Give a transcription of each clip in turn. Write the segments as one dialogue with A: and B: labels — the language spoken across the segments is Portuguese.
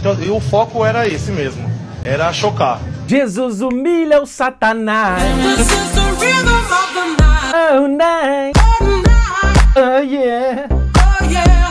A: Então, e o foco era esse mesmo, era chocar. Jesus humilha o Satanás. Oh, night. Oh, night. Oh, yeah.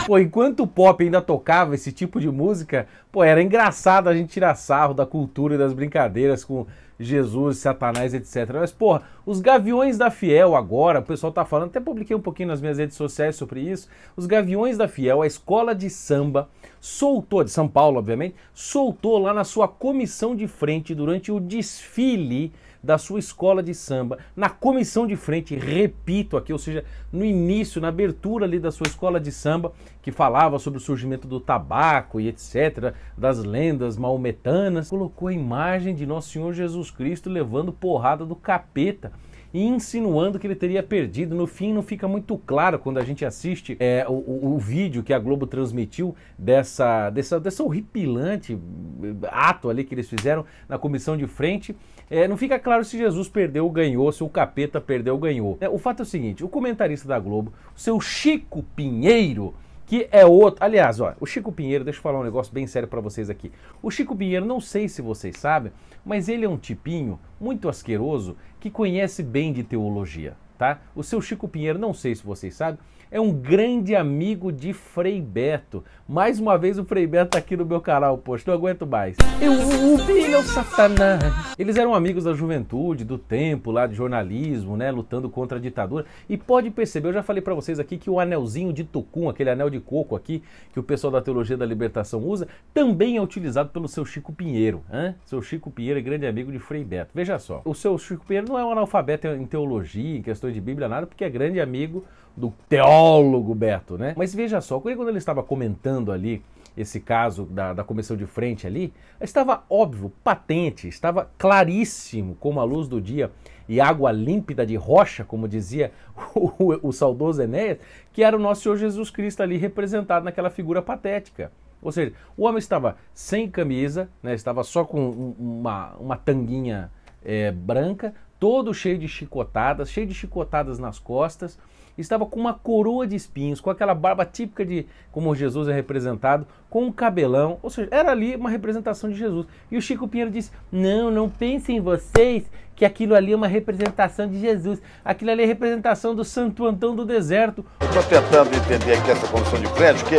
A: Pô, enquanto o pop ainda tocava esse tipo de música, pô, era engraçado a gente tirar sarro da cultura e das brincadeiras com Jesus, Satanás, etc. Mas, porra, os Gaviões da Fiel agora, o pessoal tá falando, até publiquei um pouquinho nas minhas redes sociais sobre isso. Os Gaviões da Fiel, a escola de samba, soltou, de São Paulo, obviamente, soltou lá na sua comissão de frente durante o desfile da sua escola de samba, na comissão de frente, repito aqui, ou seja, no início, na abertura ali da sua escola de samba, que falava sobre o surgimento do tabaco e etc, das lendas maometanas, colocou a imagem de Nosso Senhor Jesus Cristo levando porrada do capeta e insinuando que ele teria perdido. No fim, não fica muito claro quando a gente assiste é, o, o, o, vídeo que a Globo transmitiu dessa, dessa, dessa horripilante eh, ato ali que eles fizeram na comissão de frente. É, não fica claro se Jesus perdeu ou ganhou, se o capeta perdeu ou ganhou. É, o fato é o seguinte: o comentarista da Globo, o seu Chico Pinheiro, que é outro. Aliás, ó, o Chico Pinheiro, deixa eu falar um negócio bem sério para vocês aqui. O Chico Pinheiro, não sei se vocês sabem, mas ele é um tipinho muito asqueroso que conhece bem de teologia tá? O seu Chico Pinheiro, não sei se vocês sabem, é um grande amigo de Frei Beto. Mais uma vez o Frei Beto tá aqui no meu canal, poxa, não aguento mais. Eu, o Bilho é o Satanás. Eles eram amigos da juventude, do tempo lá de jornalismo, né, lutando contra a ditadura. E pode perceber, eu já falei para vocês aqui que o anelzinho de Tucum, aquele anel de coco aqui que o pessoal da Teologia da Libertação usa, também é utilizado pelo seu Chico Pinheiro, hein? Seu Chico Pinheiro é grande amigo de Frei Beto. Veja só, o seu Chico Pinheiro não é um analfabeto em teologia, em questões professor de Bíblia, nada, porque é grande amigo do teólogo Beto, né? Mas veja só, quando ele estava comentando ali esse caso da, da comissão de frente ali, estava óbvio, patente, estava claríssimo como a luz do dia e água límpida de rocha, como dizia o, o, o saudoso Enéas, que era o nosso Senhor Jesus Cristo ali representado naquela figura patética. Ou seja, o homem estava sem camisa, né, estava só com uma, uma tanguinha é, branca, todo cheio de chicotadas, cheio de chicotadas nas costas, estava com uma coroa de espinhos, com aquela barba típica de como Jesus é representado, com um cabelão, ou seja, era ali uma representação de Jesus. E o Chico Pinheiro disse: Não, não pensem vocês que aquilo ali é uma representação de Jesus, aquilo ali é representação do Santo Antão do deserto. Estou tentando entender aqui essa condição de prédio, que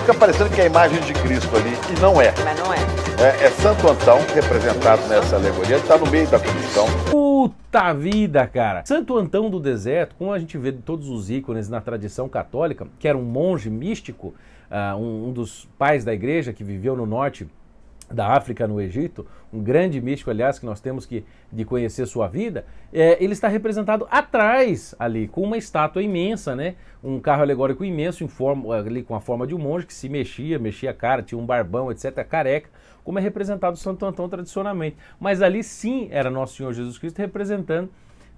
A: fica parecendo que é a imagem de Cristo ali, e não é. Mas não é. É, é Santo Antão representado nessa alegoria, está no meio da condição. O Puta vida, cara! Santo Antão do Deserto, como a gente vê todos os ícones na tradição católica, que era um monge místico, uh, um, um dos pais da igreja que viveu no norte da África no Egito, um grande místico, aliás, que nós temos que de conhecer sua vida, é, ele está representado atrás ali, com uma estátua imensa, né? Um carro alegórico imenso, em forma, ali com a forma de um monge que se mexia, mexia a cara, tinha um barbão, etc., careca, como é representado Santo Antão tradicionalmente. Mas ali sim era Nosso Senhor Jesus Cristo representando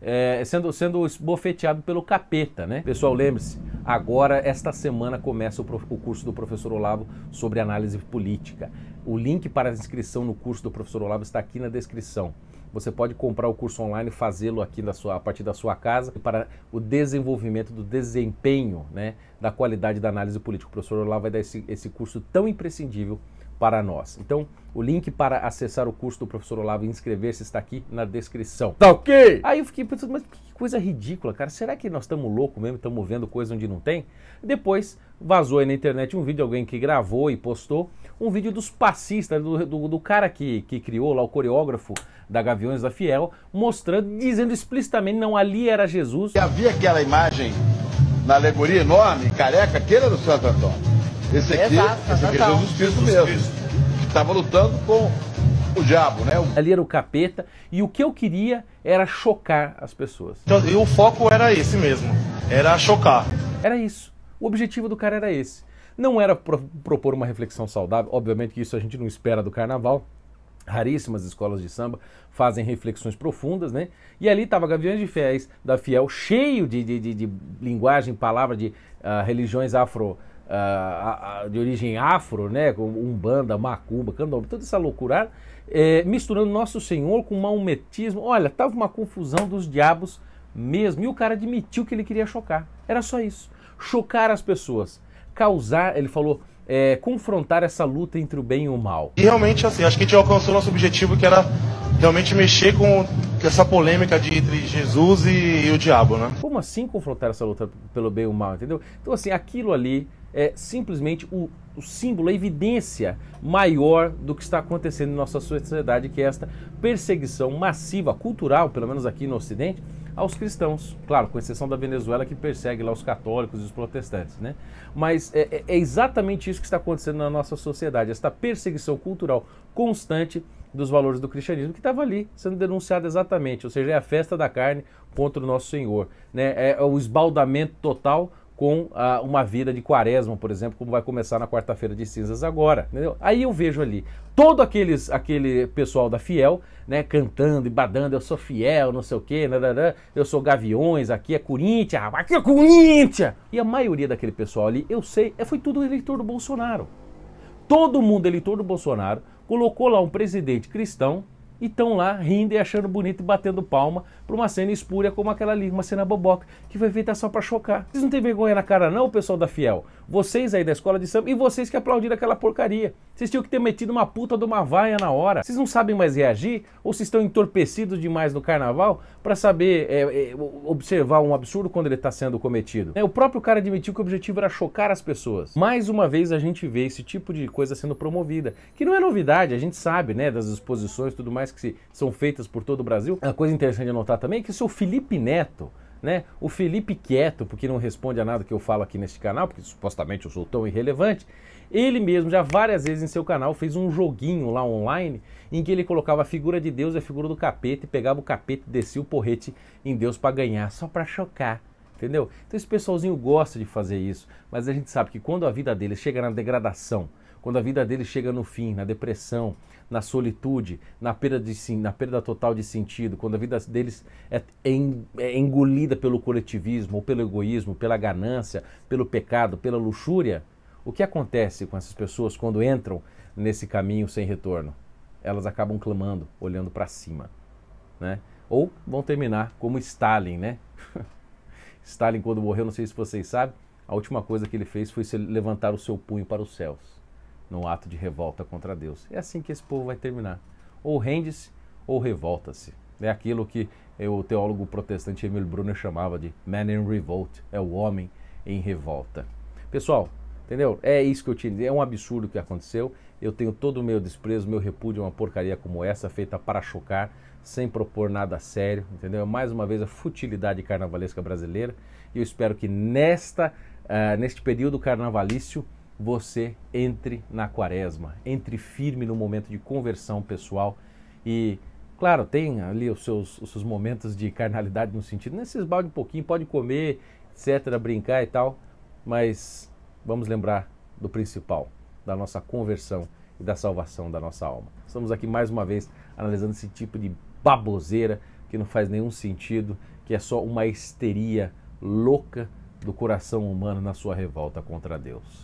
A: é, sendo, sendo esbofeteado pelo capeta, né? Pessoal, lembre-se, agora, esta semana, começa o, prof, o curso do professor Olavo sobre análise política. O link para a inscrição no curso do professor Olavo está aqui na descrição. Você pode comprar o curso online e fazê-lo aqui na sua, a partir da sua casa para o desenvolvimento do desempenho né, da qualidade da análise política. O professor Olavo vai dar esse, esse curso tão imprescindível para nós. Então, o link para acessar o curso do professor Olavo e inscrever-se está aqui na descrição. Tá ok? Aí eu fiquei pensando, mas que coisa ridícula, cara. Será que nós estamos loucos mesmo? Estamos vendo coisa onde não tem? Depois vazou aí na internet um vídeo, alguém que gravou e postou um vídeo dos passistas, do, do, do cara que, que criou lá, o coreógrafo da Gaviões da Fiel, mostrando, dizendo explicitamente, não, ali era Jesus. E havia aquela imagem na alegoria enorme, careca, aquele era o Santo Antônio. Esse aqui, Exato, esse aqui é Jesus Cristo mesmo, que estava lutando com o diabo, né? Ali era o capeta e o que eu queria era chocar as pessoas. Então, e o foco era esse mesmo, era chocar. Era isso. O objetivo do cara era esse. Não era pro propor uma reflexão saudável, obviamente que isso a gente não espera do carnaval. Raríssimas escolas de samba fazem reflexões profundas, né? E ali estava Gaviões de Fiéis, da Fiel, cheio de, de, de, de linguagem, palavra de uh, religiões afro, uh, de origem afro, né? Umbanda, macumba, candomblé, toda essa loucura, é, misturando Nosso Senhor com maometismo. Olha, tava uma confusão dos diabos mesmo. E o cara admitiu que ele queria chocar. Era só isso. Chocar as pessoas causar, ele falou, é, confrontar essa luta entre o bem e o mal. E realmente, assim, acho que a gente alcançou nosso objetivo, que era realmente mexer com essa polêmica de, entre Jesus e, e o diabo, né? Como assim confrontar essa luta pelo bem e o mal, entendeu? Então, assim, aquilo ali é simplesmente o, o, símbolo, a evidência maior do que está acontecendo em nossa sociedade, que é esta perseguição massiva, cultural, pelo menos aqui no Ocidente, aos cristãos. Claro, com exceção da Venezuela que persegue lá os católicos e os protestantes, né? Mas é, é, é exatamente isso que está acontecendo na nossa sociedade, esta perseguição cultural constante dos valores do cristianismo que estava ali sendo denunciado exatamente, ou seja, é a festa da carne contra o nosso Senhor, né? É, é o esbaldamento total com ah, uma vida de quaresma, por exemplo, como vai começar na quarta-feira de cinzas agora, entendeu? Aí eu vejo ali todo aqueles, aquele pessoal da Fiel, né, cantando e badando, eu sou fiel, não sei o quê, narará, né, né, né, eu sou Gaviões, aqui é Corinthians, ah, aqui é Corinthians! E a maioria daquele pessoal ali, eu sei, é, foi tudo eleitor do Bolsonaro. Todo mundo eleitor do Bolsonaro colocou lá um presidente cristão e estão lá rindo e achando bonito e batendo palma para uma cena espúria como aquela ali, uma cena boboca, que foi feita só para chocar. Vocês não têm vergonha na cara não, pessoal da Fiel? Vocês aí da escola de samba e vocês que aplaudiram aquela porcaria. Vocês tinham que ter metido uma puta de uma vaia na hora. Vocês não sabem mais reagir ou vocês estão entorpecidos demais no carnaval para saber é, é, observar um absurdo quando ele está sendo cometido. É, o próprio cara admitiu que o objetivo era chocar as pessoas. Mais uma vez a gente vê esse tipo de coisa sendo promovida, que não é novidade, a gente sabe, né, das exposições e tudo mais que são feitas por todo o Brasil. A coisa interessante de notar também é que o seu Felipe Neto, né? O Felipe Quieto, porque não responde a nada que eu falo aqui neste canal, porque supostamente eu sou tão irrelevante, ele mesmo já várias vezes em seu canal fez um joguinho lá online em que ele colocava a figura de Deus e a figura do capeta e pegava o capeta e descia o porrete em Deus para ganhar, só para chocar. Entendeu? Então esse pessoalzinho gosta de fazer isso, mas a gente sabe que quando a vida dele chega na degradação, quando a vida dele chega no fim, na depressão, na solitude, na perda, de, na perda total de sentido, quando a vida deles é, é, engolida pelo coletivismo, ou pelo egoísmo, pela ganância, pelo pecado, pela luxúria, o que acontece com essas pessoas quando entram nesse caminho sem retorno? Elas acabam clamando, olhando para cima, né? Ou vão terminar como Stalin, né? Stalin, quando morreu, não sei se vocês sabem, a última coisa que ele fez foi levantar o seu punho para os céus no ato de revolta contra Deus. É assim que esse povo vai terminar. Ou rende-se ou revolta-se. É aquilo que eh, o teólogo protestante Emil Brunner chamava de man in revolt, é o homem em revolta. Pessoal, entendeu? É isso que eu tinha, é um absurdo que aconteceu. Eu tenho todo o meu desprezo, meu repúdio a uma porcaria como essa, feita para chocar, sem propor nada sério, entendeu? É mais uma vez a futilidade carnavalesca brasileira. E eu espero que nesta, uh, neste período carnavalício você entre na quaresma, entre firme no momento de conversão pessoal e, claro, tem ali os seus, os seus momentos de carnalidade no sentido, nesse né, se esbalde um pouquinho, pode comer, etc., brincar e tal, mas vamos lembrar do principal, da nossa conversão e da salvação da nossa alma. Estamos aqui mais uma vez analisando esse tipo de baboseira que não faz nenhum sentido, que é só uma histeria louca do coração humano na sua revolta contra Deus.